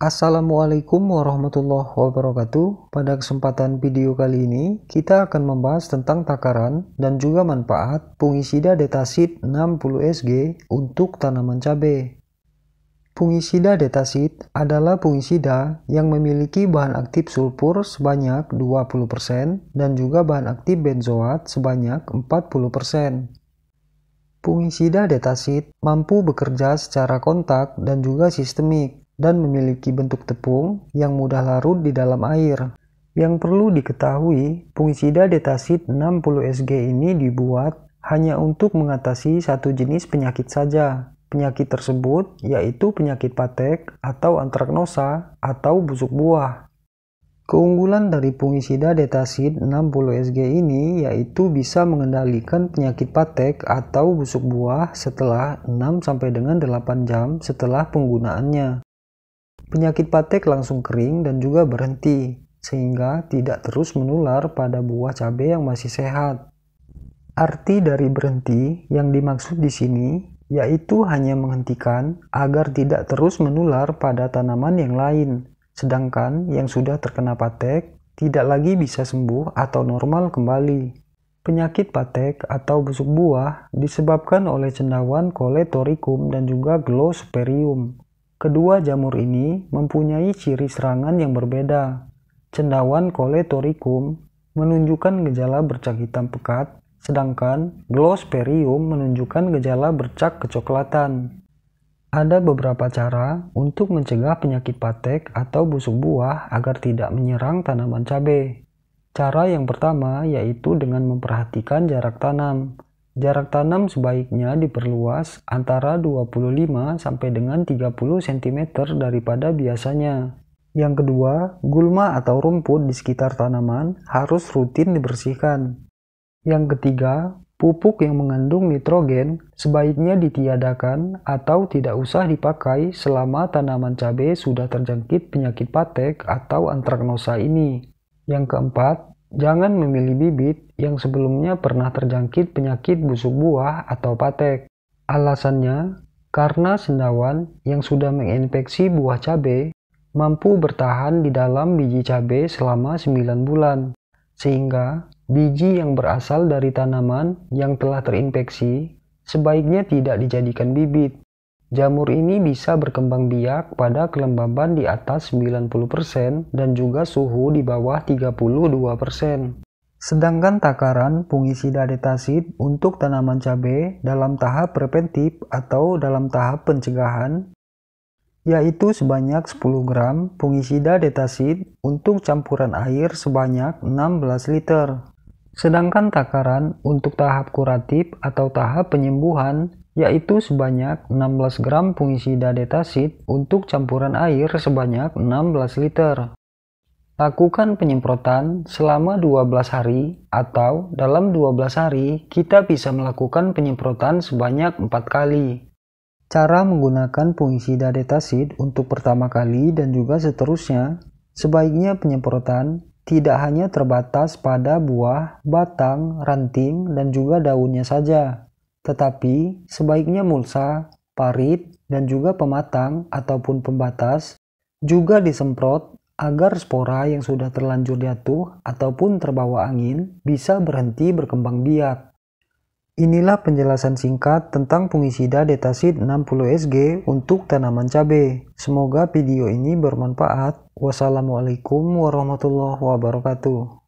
Assalamualaikum warahmatullahi wabarakatuh. Pada kesempatan video kali ini, kita akan membahas tentang takaran dan juga manfaat fungisida detasit 60SG untuk tanaman cabai. Fungisida detasit adalah fungisida yang memiliki bahan aktif sulfur sebanyak 20% dan juga bahan aktif benzoat sebanyak 40%. Fungisida detasit mampu bekerja secara kontak dan juga sistemik dan memiliki bentuk tepung yang mudah larut di dalam air. Yang perlu diketahui, fungisida detasid 60SG ini dibuat hanya untuk mengatasi satu jenis penyakit saja. Penyakit tersebut yaitu penyakit patek atau antraknosa atau busuk buah. Keunggulan dari fungisida detasid 60SG ini yaitu bisa mengendalikan penyakit patek atau busuk buah setelah 6 sampai dengan 8 jam setelah penggunaannya. Penyakit patek langsung kering dan juga berhenti, sehingga tidak terus menular pada buah cabai yang masih sehat. Arti dari berhenti yang dimaksud di sini yaitu hanya menghentikan agar tidak terus menular pada tanaman yang lain, sedangkan yang sudah terkena patek tidak lagi bisa sembuh atau normal kembali. Penyakit patek atau busuk buah disebabkan oleh cendawan coletoricum dan juga glosperium. Kedua jamur ini mempunyai ciri serangan yang berbeda. Cendawan Coletoricum menunjukkan gejala bercak hitam pekat, sedangkan Glosperium menunjukkan gejala bercak kecoklatan. Ada beberapa cara untuk mencegah penyakit patek atau busuk buah agar tidak menyerang tanaman cabai. Cara yang pertama yaitu dengan memperhatikan jarak tanam. Jarak tanam sebaiknya diperluas antara 25 sampai dengan 30 cm daripada biasanya. Yang kedua, gulma atau rumput di sekitar tanaman harus rutin dibersihkan. Yang ketiga, pupuk yang mengandung nitrogen sebaiknya ditiadakan atau tidak usah dipakai selama tanaman cabai sudah terjangkit penyakit patek atau antraknosa ini. Yang keempat, Jangan memilih bibit yang sebelumnya pernah terjangkit penyakit busuk buah atau patek. Alasannya, karena sendawan yang sudah menginfeksi buah cabai mampu bertahan di dalam biji cabai selama 9 bulan. Sehingga, biji yang berasal dari tanaman yang telah terinfeksi sebaiknya tidak dijadikan bibit Jamur ini bisa berkembang biak pada kelembaban di atas 90% dan juga suhu di bawah 32%. Sedangkan takaran fungisida detasid untuk tanaman cabai dalam tahap preventif atau dalam tahap pencegahan yaitu sebanyak 10 gram fungisida detasid untuk campuran air sebanyak 16 liter. Sedangkan takaran untuk tahap kuratif atau tahap penyembuhan yaitu sebanyak 16 gram fungisida detasid untuk campuran air sebanyak 16 liter. Lakukan penyemprotan selama 12 hari atau dalam 12 hari kita bisa melakukan penyemprotan sebanyak 4 kali. Cara menggunakan fungisida detasid untuk pertama kali dan juga seterusnya, sebaiknya penyemprotan tidak hanya terbatas pada buah, batang, ranting, dan juga daunnya saja, tetapi sebaiknya mulsa, parit, dan juga pematang ataupun pembatas juga disemprot agar spora yang sudah terlanjur jatuh ataupun terbawa angin bisa berhenti berkembang biak. Inilah penjelasan singkat tentang fungisida detasid 60SG untuk tanaman cabai. Semoga video ini bermanfaat. Wassalamualaikum warahmatullahi wabarakatuh.